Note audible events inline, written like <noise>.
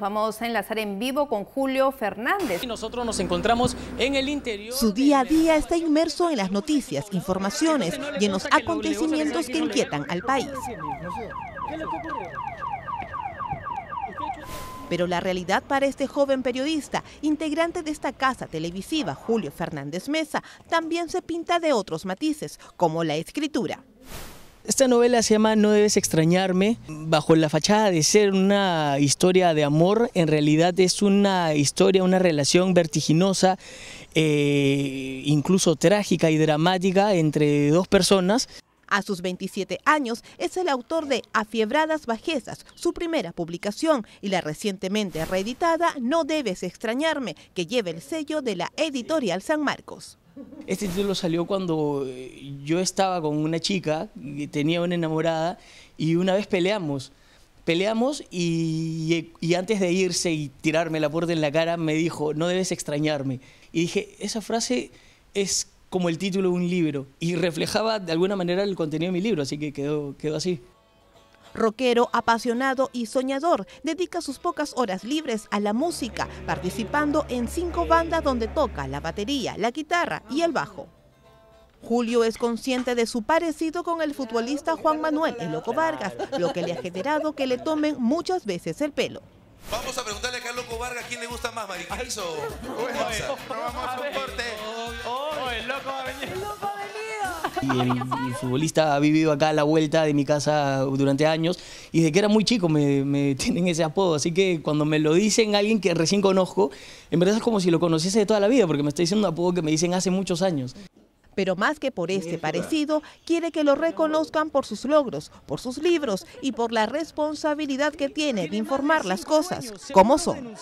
vamos a enlazar en vivo con Julio Fernández. nosotros nos encontramos en el interior. Su día a día está inmerso en las noticias, informaciones y en los acontecimientos que inquietan al país. Pero la realidad para este joven periodista, integrante de esta casa televisiva, Julio Fernández Mesa, también se pinta de otros matices, como la escritura. Esta novela se llama No debes extrañarme. Bajo la fachada de ser una historia de amor, en realidad es una historia, una relación vertiginosa, eh, incluso trágica y dramática entre dos personas. A sus 27 años es el autor de Afiebradas Bajezas, su primera publicación, y la recientemente reeditada No debes extrañarme, que lleva el sello de la editorial San Marcos. Este título salió cuando eh, yo estaba con una chica, tenía una enamorada, y una vez peleamos. Peleamos y, antes de irse y tirarme la puerta en la cara, me dijo, no debes extrañarme. Y dije, esa frase es como el título de un libro y reflejaba de alguna manera el contenido de mi libro, así que quedó, quedó así. Rockero, apasionado y soñador, dedica sus pocas horas libres a la música, participando en cinco bandas donde toca la batería, la guitarra y el bajo. Julio es consciente de su parecido con el futbolista Juan Manuel El Loco Vargas, lo que le ha generado que le tomen muchas veces el pelo. Vamos a preguntarle a Loco Vargas quién le gusta más, <laughs> Y el, futbolista ha vivido acá a la vuelta de mi casa durante años y desde que era muy chico me, <laughs> tienen ese apodo. Así que cuando me lo dicen alguien que recién conozco, en verdad es como si lo conociese de toda la vida, porque me está diciendo un apodo que me dicen hace muchos años. Pero más que por este parecido, quiere que lo reconozcan por sus logros, por sus libros y por la responsabilidad que tiene de informar las cosas como son.